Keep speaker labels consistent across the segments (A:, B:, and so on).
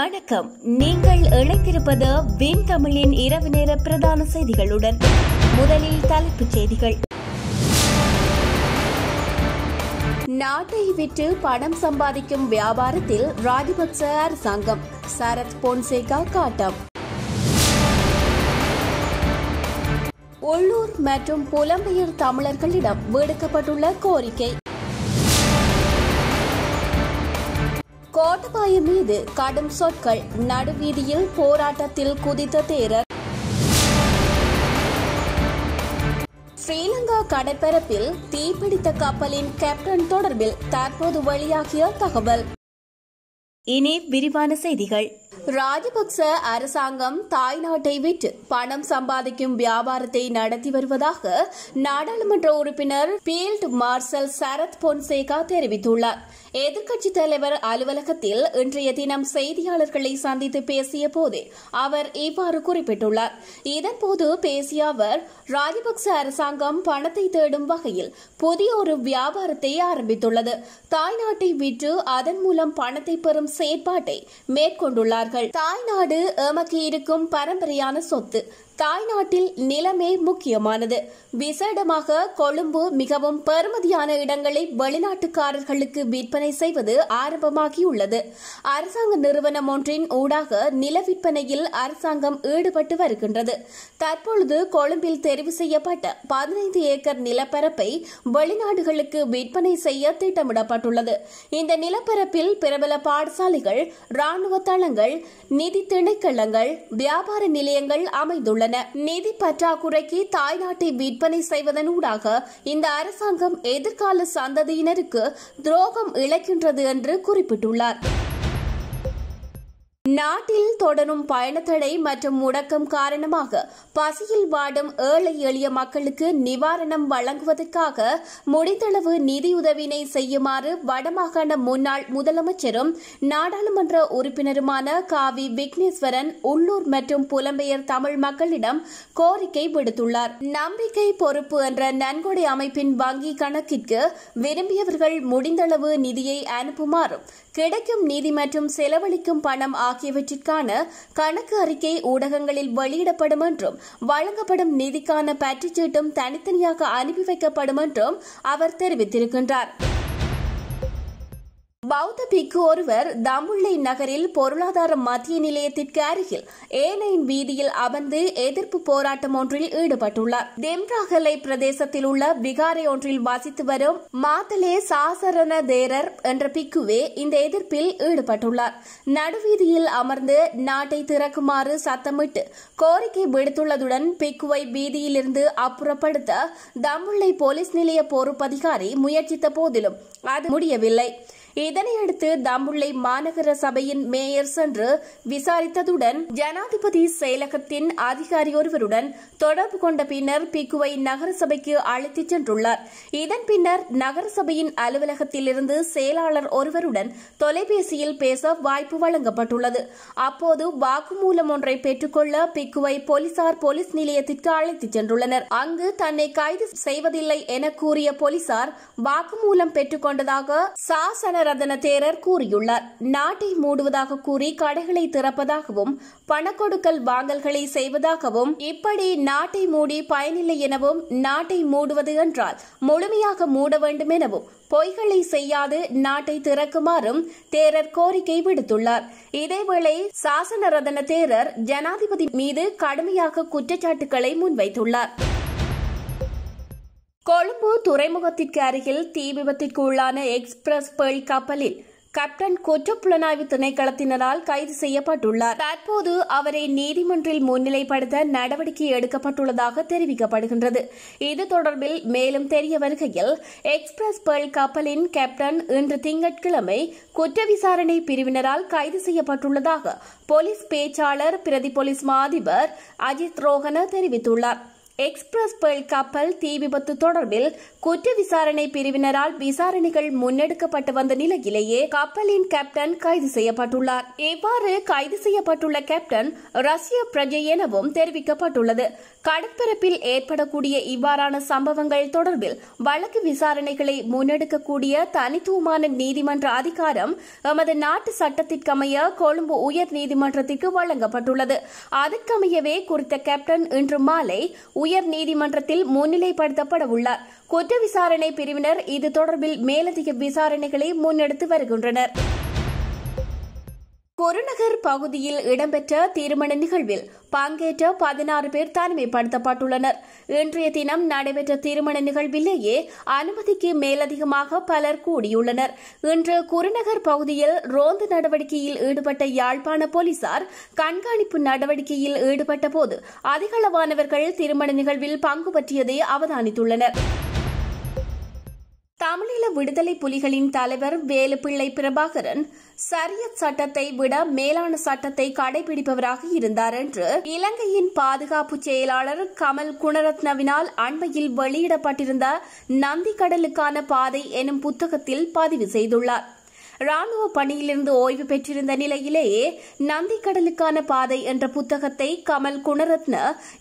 A: வணக்கம் நீங்கள் இணைந்திருப்பது வின் தமிழின் இரவு நேர பிரதான செய்திகளுடன் முதலில் தலைப்புச் செய்திகள் நாட்டை விட்டு பணம் சம்பாதிக்கும் வியாபாரத்தில் ராஜபக்ச அரசாங்கம் சரத் பொன்சேகா காட்டம் உள்ளூர் மற்றும் புலம்பெயர் தமிழர்களிடம் விடுக்கப்பட்டுள்ள கோரிக்கை கோட்டபாய மீது கடும் சொற்கள் நடுவீதியில் போராட்டத்தில் குதித்த தேரர் ஸ்ரீலங்கா கடற்பரப்பில் தீப்பிடித்த கப்பலின் கேப்டன் தொடர்பில் தற்போது வெளியாகிய தகவல் இனி விரிவான செய்திகள் ராஜபக்ச அரசாங்கம் தாய்நாட்டை விட்டு பணம் சம்பாதிக்கும் வியாபாரத்தை நடத்தி வருவதாக நாடாளுமன்ற உறுப்பினர் பீல்ட் மார்ஷல் சரத் பொன்சேகா தெரிவித்துள்ளார் எதிர்க்கட்சித் தலைவர் அலுவலகத்தில் இன்றைய தினம் செய்தியாளர்களை சந்தித்து பேசிய போது அவர் இவ்வாறு குறிப்பிட்டுள்ளார் இதன்போது பேசிய அவர் ராஜபக்ச அரசாங்கம் பணத்தை தேடும் வகையில் புதிய ஒரு வியாபாரத்தை ஆரம்பித்துள்ளது தாய்நாட்டை விற்று அதன் மூலம் பணத்தை பெறும் செயற்பாட்டை மேற்கொண்டுள்ளார்கள் தாய்நாடு எமக்கு இருக்கும் பரம்பரையான சொத்து தாய்நாட்டில் நிலமே முக்கியமானது விசேடமாக கொழும்பு மிகவும் பெருமதியான இடங்களை வெளிநாட்டுக்காரர்களுக்கு விற்பனை செய்வது ஆரம்பமாகியுள்ளது அரசாங்க நிறுவனம் ஒன்றின் ஊடாக நில விற்பனையில் அரசாங்கம் ஈடுபட்டு வருகின்றது தற்பொழுது கொழும்பில் தெரிவு செய்யப்பட்ட பதினைந்து ஏக்கர் நிலப்பரப்பை வெளிநாடுகளுக்கு விற்பனை செய்ய திட்டமிடப்பட்டுள்ளது இந்த நிலப்பரப்பில் பிரபல பாடசாலைகள் ராணுவ தளங்கள் நிதி திணைக்களங்கள் வியாபார நிலையங்கள் அமைந்துள்ளன உள்ளன நிதி பற்றாக்குறைக்கு தாய்நாட்டை விற்பனை செய்வதனூடாக இந்த அரசாங்கம் எதிர்கால சந்ததியினருக்கு துரோகம் இழைக்கின்றது என்று குறிப்பிட்டுள்ளார் நாட்டில் தொடரும் பயணத்தடை மற்றும் முடக்கம் காரணமாக பசியில் வாடும் ஏழை எளிய மக்களுக்கு நிவாரணம் வழங்குவதற்காக முடிந்தளவு நிதியுதவினை செய்யுமாறு வடமாகாண முன்னாள் முதலமைச்சரும் நாடாளுமன்ற உறுப்பினருமான காவி விக்னேஸ்வரன் உள்ளூர் மற்றும் புலம்பெயர் தமிழ் மக்களிடம் கோரிக்கை விடுத்துள்ளார் நம்பிக்கை பொறுப்பு என்ற நன்கொடை அமைப்பின் வங்கி கணக்கிற்கு விரும்பியவர்கள் முடிந்தளவு நிதியை அனுப்புமாறும் கிடைக்கும் நிதி மற்றும் செலவழிக்கும் பணம் ஆகும் ஆகியவற்றிற்கான கணக்கு அறிக்கை ஊடகங்களில் வெளியிடப்படும் என்றும் வழங்கப்படும் நிதிக்கான பற்றுச்சீட்டும் தனித்தனியாக அனுப்பி வைக்கப்படும் என்றும் அவர் தெரிவித்திருக்கின்றார் பௌத்த பிக்கு ஒருவர் தம்புள்ளை நகரில் பொருளாதார மத்திய நிலையத்திற்கு அருகில் ஏனையின் வீதியில் அமர்ந்து எதிர்ப்பு போராட்டம் ஒன்றில் ஈடுபட்டுள்ளார் தெம்ராகலை பிரதேசத்தில் உள்ள விகாரை ஒன்றில் வசித்து வரும் மாத்தலே சாசரண தேரர் என்ற பிக்குவே இந்த எதிர்ப்பில் ஈடுபட்டுள்ளார் நடுவீதியில் அமர்ந்து நாட்டை திறக்குமாறு சத்தமிட்டு கோரிக்கை விடுத்துள்ளதுடன் பிக்குவை வீதியிலிருந்து அப்புறப்படுத்த தம்புள்ளை போலீஸ் நிலைய பொறுப்பதிகாரி முயற்சித்த போதிலும் அது முடியவில்லை இதனையடுத்து தம்புள்ளை மாநகர சபையின் மேயர் சென்று விசாரித்ததுடன் ஜனாதிபதி செயலகத்தின் அதிகாரி ஒருவருடன் தொடர்பு கொண்ட பின்னர் பிக்குவை நகரசபைக்கு அழைத்துச் சென்றுள்ளார் இதன் பின்னர் நகரசபையின் அலுவலகத்திலிருந்து செயலாளர் ஒருவருடன் தொலைபேசியில் பேச வாய்ப்பு வழங்கப்பட்டுள்ளது அப்போது வாக்குமூலம் ஒன்றை பெற்றுக்கொள்ள பிக்குவை போலீசார் போலீஸ் நிலையத்திற்கு அழைத்துச் சென்றுள்ளனர் அங்கு தன்னை கைது செய்வதில்லை என கூறிய போலீசார் வாக்குமூலம் பெற்றுக்கொண்டதாக சாசன ரத்ன தேரர் கூறியுள்ளார் நாட்டை மூடுவதாக கூறி கடைகளை திறப்பதாகவும் பணக்கொடுக்கல் வாங்கல்களை செய்வதாகவும் இப்படி நாட்டை மூடி பயனில்லை எனவும் நாட்டை மூடுவது என்றால் முழுமையாக மூட வேண்டும் எனவும் பொய்களை செய்யாது நாட்டை திறக்குமாறும் தேரர் கோரிக்கை விடுத்துள்ளார் இதேவேளை சாசன ரதன தேரர் ஜனாதிபதி மீது கடுமையாக குற்றச்சாட்டுகளை முன்வைத்துள்ளார் கொழும்பு துறைமுகத்திற்கு அருகில் தீ விபத்திற்கு உள்ளான எக்ஸ்பிரஸ் பேள் கப்பலில் கேப்டன் குற்ற புலனாய்வு திணைக்களத்தினரால் கைது செய்யப்பட்டுள்ளார் தற்போது அவரை நீதிமன்றில் முன்னிலைப்படுத்த நடவடிக்கை எடுக்கப்பட்டுள்ளதாக தெரிவிக்கப்படுகின்றது இது தொடர்பில் மேலும் தெரிய வருகையில் எக்ஸ்பிரஸ் பேர்ல் கப்பலின் கேப்டன் இன்று திங்கட்கிழமை குற்ற விசாரணை பிரிவினரால் கைது செய்யப்பட்டுள்ளதாக போலீஸ் பேச்சாளர் பிரதி போலீஸ் மாதிபர் அஜித் ரோஹன தெரிவித்துள்ளார் எக்ஸ்பிரஸ் பேர்ல் கப்பல் தீ விபத்து தொடர்பில் குற்ற விசாரணை பிரிவினரால் விசாரணைகள் முன்னெடுக்கப்பட்டு வந்த நிலையிலேயே கப்பலின் கேப்டன் கைது செய்யப்பட்டுள்ளார் இவ்வாறு கைது செய்யப்பட்டுள்ள கேப்டன் ரஷ்ய பிரஜை எனவும் தெரிவிக்கப்பட்டுள்ளது கடற்பரப்பில் ஏற்படக்கூடிய இவ்வாறான சம்பவங்கள் தொடர்பில் வழக்கு விசாரணைகளை முன்னெடுக்கக்கூடிய தனித்துவமான நீதிமன்ற அதிகாரம் எமது நாட்டு சட்டத்திற்கமைய கொழும்பு உயர் நீதிமன்றத்திற்கு வழங்கப்பட்டுள்ளது அதற்கமையவே குறித்த கேப்டன் இன்று மாலை உயர் நீதிமன்றத்தில் முன்னிலைப்படுத்தப்பட உள்ளார் குற்ற விசாரணை பிரிவினர் இது தொடர்பில் மேலதிக விசாரணைகளை முன்னெடுத்து வருகின்றனர் பொருநகர் பகுதியில் இடம்பெற்ற திருமண நிகழ்வில் பங்கேற்ற பதினாறு பேர் தனிமைப்படுத்தப்பட்டுள்ளனர் இன்றைய தினம் நடைபெற்ற திருமண நிகழ்விலேயே அனுமதிக்கு மேலதிகமாக பலர் கூடியுள்ளனர் இன்று குருநகர் பகுதியில் ரோந்து நடவடிக்கையில் ஈடுபட்ட யாழ்ப்பாண போலீசார் கண்காணிப்பு நடவடிக்கையில் ஈடுபட்ட போது அதிகளவானவர்கள் திருமண நிகழ்வில் பங்கு பற்றியதை அவதானித்துள்ளனா் தமிழீழ விடுதலை புலிகளின் தலைவர் வேலுப்பிள்ளை பிரபாகரன் சரியத் சட்டத்தை விட மேலான சட்டத்தை கடைபிடிப்பவராக இருந்தார் என்று இலங்கையின் பாதுகாப்பு செயலாளர் கமல் குணரத்னவினால் அண்மையில் வெளியிடப்பட்டிருந்த நந்திக்கடலுக்கான பாதை எனும் புத்தகத்தில் பதிவு செய்துள்ளார் ராணுவ பணியிலிருந்து ஓய்வு பெற்றிருந்த நிலையிலேயே நந்திக்கடலுக்கான பாதை என்ற புத்தகத்தை கமல் குணரத்ன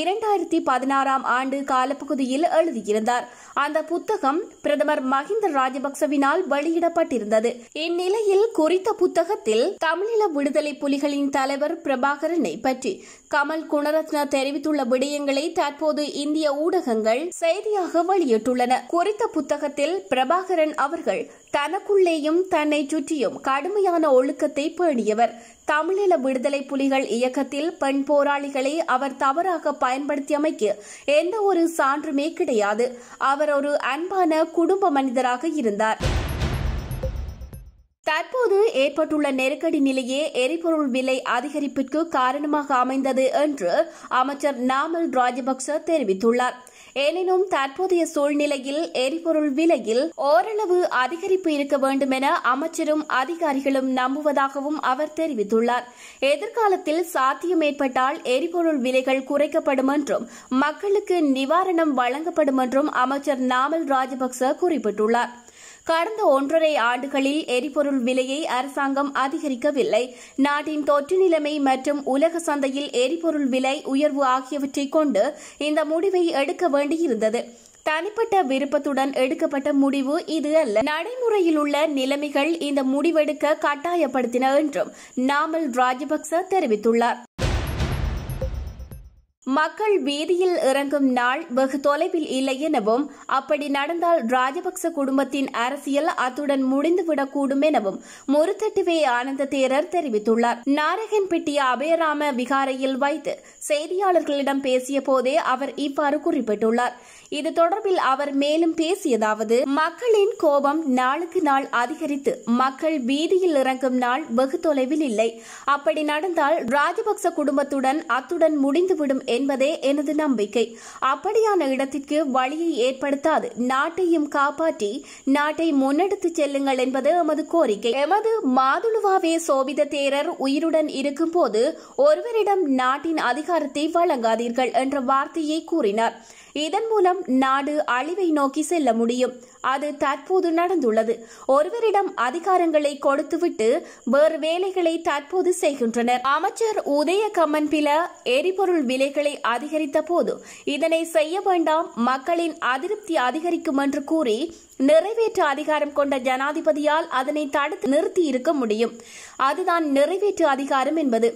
A: இரண்டாயிரத்தி பதினாறாம் ஆண்டு காலப்பகுதியில் எழுதியிருந்தார் அந்த புத்தகம் பிரதமர் மஹிந்த ராஜபக்சவினால் வெளியிடப்பட்டிருந்தது இந்நிலையில் குறித்த புத்தகத்தில் தமிழீழ விடுதலை புலிகளின் தலைவர் பிரபாகரனை பற்றி கமல் குணரத்ன தெரிவித்துள்ள விடயங்களை தற்போது இந்திய ஊடகங்கள் செய்தியாக வெளியிட்டுள்ளன குறித்த புத்தகத்தில் பிரபாகரன் அவர்கள் தனக்குள்ளேயும் தன்னை சுற்றியும் கடுமையான ஒழுக்கத்தை பேணியவர் தமிழீழ விடுதலை புலிகள் இயக்கத்தில் பெண் போராளிகளை அவர் தவறாக பயன்படுத்தியமைக்கு எந்த ஒரு சான்றுமே கிடையாது அவர் ஒரு அன்பான குடும்ப மனிதராக இருந்தார் தற்போது ஏற்பட்டுள்ள நெருக்கடி நிலையே எரிபொருள் விலை அதிகரிப்பிற்கு காரணமாக அமைந்தது என்று அமைச்சர் நாமல் ராஜபக்ச தெரிவித்துள்ளார் எனினும் தற்போதைய சூழ்நிலையில் எரிபொருள் விலையில் ஓரளவு அதிகரிப்பு இருக்க வேண்டும் என அமைச்சரும் அதிகாரிகளும் நம்புவதாகவும் அவர் தெரிவித்துள்ளார் எதிர்காலத்தில் சாத்தியம் ஏற்பட்டால் எரிபொருள் விலைகள் குறைக்கப்படும் என்றும் மக்களுக்கு நிவாரணம் வழங்கப்படும் என்றும் அமைச்சர் நாமல் ராஜபக்ச குறிப்பிட்டுள்ளார் கடந்த ஒன்றரை ஆண்டுகளில் எரிபொருள் விலையை அரசாங்கம் அதிகரிக்கவில்லை நாட்டின் தொற்று நிலைமை மற்றும் உலக சந்தையில் எரிபொருள் விலை உயர்வு ஆகியவற்றை கொண்டு இந்த முடிவை எடுக்க வேண்டியிருந்தது தனிப்பட்ட விருப்பத்துடன் எடுக்கப்பட்ட முடிவு இது அல்ல நடைமுறையில் உள்ள நிலைமைகள் இந்த முடிவெடுக்க கட்டாயப்படுத்தின என்றும் நாமல் ராஜபக்ச தெரிவித்துள்ளார் மக்கள் வீதியில் இறங்கும் நாள் வெகு தொலைவில் இல்லை எனவும் அப்படி நடந்தால் ராஜபக்ச குடும்பத்தின் அரசியல் அத்துடன் முடிந்துவிடக்கூடும் எனவும் முருத்தட்டுவே ஆனந்த தேரர் தெரிவித்துள்ளார் நாரகன்பிட்டி அபயராம விகாரையில் வைத்து செய்தியாளர்களிடம் பேசிய போதே அவர் இவ்வாறு குறிப்பிட்டுள்ளார் இது தொடர்பில் அவர் மேலும் பேசியதாவது மக்களின் கோபம் நாளுக்கு நாள் அதிகரித்து மக்கள் வீதியில் இறங்கும் நாள் வெகு தொலைவில் இல்லை அப்படி நடந்தால் ராஜபக்ச குடும்பத்துடன் அத்துடன் முடிந்துவிடும் என்பதே எனது நம்பிக்கை அப்படியான இடத்திற்கு வழியை ஏற்படுத்தாது நாட்டையும் காப்பாற்றி நாட்டை முன்னெடுத்துச் செல்லுங்கள் என்பது எமது கோரிக்கை எமது மாதுளுவாவே சோபித தேரர் உயிருடன் இருக்கும்போது ஒருவரிடம் நாட்டின் அதிகாரத்தை வழங்காதீர்கள் என்ற வார்த்தையை கூறினார் இதன் மூலம் நாடு அழிவை நோக்கி செல்ல முடியும் அது தற்போது நடந்துள்ளது ஒருவரிடம் அதிகாரங்களை கொடுத்துவிட்டு வேறு வேலைகளை தற்போது செய்கின்றனர் அமைச்சர் உதய கம்மன் பில எரிபொருள் விலைகளை அதிகரித்த போது இதனை செய்ய வேண்டாம் மக்களின் அதிருப்தி அதிகரிக்கும் என்று கூறி நிறைவேற்று அதிகாரம் கொண்ட ஜனாதிபதியால் அதனை தடுத்து நிறுத்தி இருக்க முடியும் அதுதான் நிறைவேற்று அதிகாரம் என்பது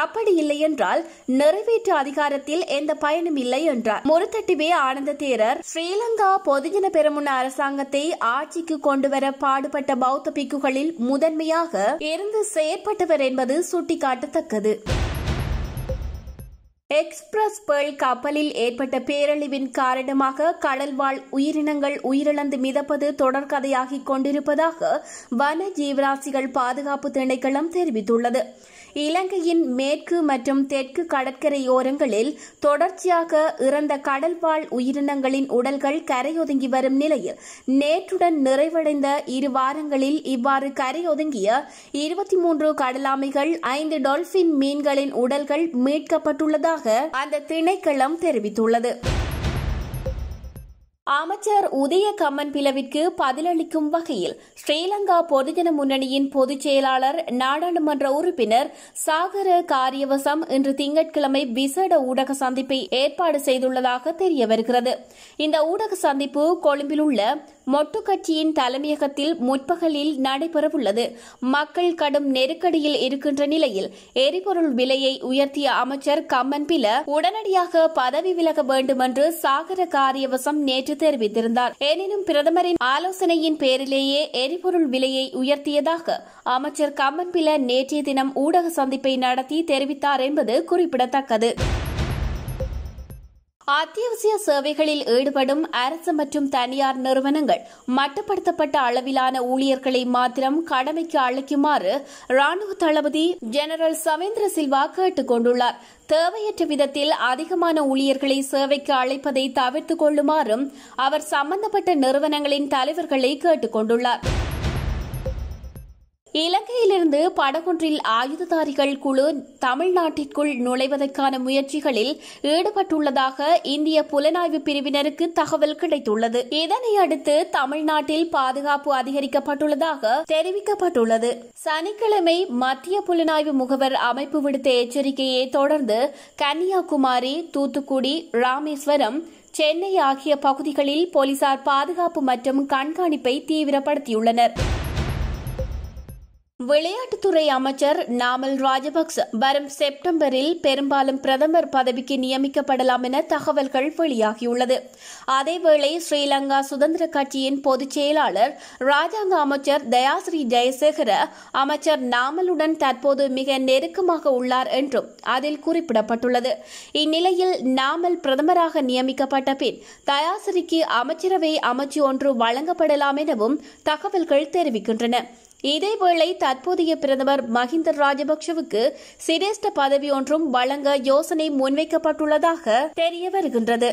A: அப்படி இல்லை என்றால் நிறைவேற்று அதிகாரத்தில் எந்த பயனும் இல்லை என்றார் முருத்தட்டிவே ஆனந்த தேரர் ஸ்ரீலங்கா பொதுஜன பெருமுன அரசாங்கத்தை ஆட்சிக்கு கொண்டுவர பாடுபட்ட பௌத்த பிக்குகளில் முதன்மையாக இருந்து செயற்பட்டவர் என்பது சுட்டிக்காட்டத்தக்கது எக்ஸ்பிரஸ் பேர்ல் கப்பலில் ஏற்பட்ட பேரழிவின் காரணமாக கடல்வாழ் உயிரினங்கள் உயிரிழந்து மிதப்பது தொடர்கதையாகிக் கொண்டிருப்பதாக வன ஜீவராசிகள் பாதுகாப்பு திணைக்களம் தெரிவித்துள்ளது இலங்கையின் மேற்கு மற்றும் தெற்கு கடற்கரையோரங்களில் தொடர்ச்சியாக இறந்த கடல்வாழ் உயிரினங்களின் உடல்கள் கரையொதுங்கி வரும் நிலையில் நேற்றுடன் நிறைவடைந்த இரு வாரங்களில் இவ்வாறு கரையொதுங்கிய இருபத்தி மூன்று கடலாமைகள் ஐந்து டொல்பின் மீன்களின் உடல்கள் மீட்கப்பட்டுள்ளதாக அந்த திணைக்களம் தெரிவித்துள்ளது அமைச்சர் உதய கம்மன் பிளவிற்கு பதிலளிக்கும் வகையில் ஸ்ரீலங்கா பொதுஜன முன்னணியின் பொதுச் செயலாளர் நாடாளுமன்ற உறுப்பினர் சாகர காரியவசம் இன்று திங்கட்கிழமை விசேட ஊடக சந்திப்பை ஏற்பாடு செய்துள்ளதாக தெரிய வருகிறது இந்த ஊடக சந்திப்பு கொழும்பில் உள்ள மொட்டு கட்சியின் தலைமையகத்தில் முற்பகலில் நடைபெறவுள்ளது மக்கள் கடும் நெருக்கடியில் இருக்கின்ற நிலையில் எரிபொருள் விலையை உயர்த்திய அமைச்சர் கம்மன் பில உடனடியாக பதவி விலக வேண்டும் என்று சாகர காரியவசம் நேற்று தெரிவித்திருந்தார் எனினும் பிரதமரின் ஆலோசனையின் பேரிலேயே எரிபொருள் விலையை உயர்த்தியதாக அமைச்சர் கம்மன் பில நேற்றைய தினம் ஊடக சந்திப்பை நடத்தி தெரிவித்தார் என்பது குறிப்பிடத்தக்கது அத்தியாவசிய சேவைகளில் ஈடுபடும் அரசு மற்றும் தனியார் நிறுவனங்கள் மட்டுப்படுத்தப்பட்ட அளவிலான ஊழியர்களை மாத்திரம் கடமைக்கு அழைக்குமாறு ராணுவ தளபதி ஜெனரல் சவேந்திர சில்வா கேட்டுக் கொண்டுள்ளார் தேவையற்ற விதத்தில் அதிகமான ஊழியர்களை சேவைக்கு அழைப்பதை தவிர்த்துக் கொள்ளுமாறும் அவர் சம்பந்தப்பட்ட நிறுவனங்களின் தலைவர்களை கேட்டுக் கொண்டுள்ளாா் இலங்கையிலிருந்து படகொன்றில் ஆயுததாரிகள் குழு தமிழ்நாட்டிற்குள் நுழைவதற்கான முயற்சிகளில் ஈடுபட்டுள்ளதாக இந்திய புலனாய்வு பிரிவினருக்கு தகவல் கிடைத்துள்ளது இதனையடுத்து தமிழ்நாட்டில் பாதுகாப்பு அதிகரிக்கப்பட்டுள்ளதாக தெரிவிக்கப்பட்டுள்ளது சனிக்கிழமை மத்திய புலனாய்வு முகவர் அமைப்பு விடுத்த எச்சரிக்கையை தொடர்ந்து கன்னியாகுமரி தூத்துக்குடி ராமேஸ்வரம் சென்னை ஆகிய பகுதிகளில் போலீசார் பாதுகாப்பு மற்றும் கண்காணிப்பை தீவிரப்படுத்தியுள்ளனர் விளையாட்டுத்துறை அமைச்சர் நாமல் ராஜபக்ச வரும் செப்டம்பரில் பெரும்பாலும் பிரதமர் பதவிக்கு நியமிக்கப்படலாம் என தகவல்கள் வெளியாகியுள்ளது அதேவேளை ஸ்ரீலங்கா சுதந்திர கட்சியின் பொதுச் செயலாளர் ராஜாங்க அமைச்சர் தயாஸ்ரீ ஜெயசேகர அமைச்சர் நாமலுடன் தற்போது மிக நெருக்கமாக உள்ளார் என்றும் அதில் குறிப்பிடப்பட்டுள்ளது இந்நிலையில் நாமல் பிரதமராக நியமிக்கப்பட்ட பின் தயாசிரிக்கு அமைச்சரவை அமைச்சு ஒன்று வழங்கப்படலாம் எனவும் தகவல்கள் தெரிவிக்கின்றன இதேவேளை தற்போதைய பிரதமர் மஹிந்த ராஜபக்சவுக்கு சிரேஷ்ட பதவி ஒன்றும் வழங்க யோசனை முன்வைக்கப்பட்டுள்ளதாக தெரிய வருகின்றது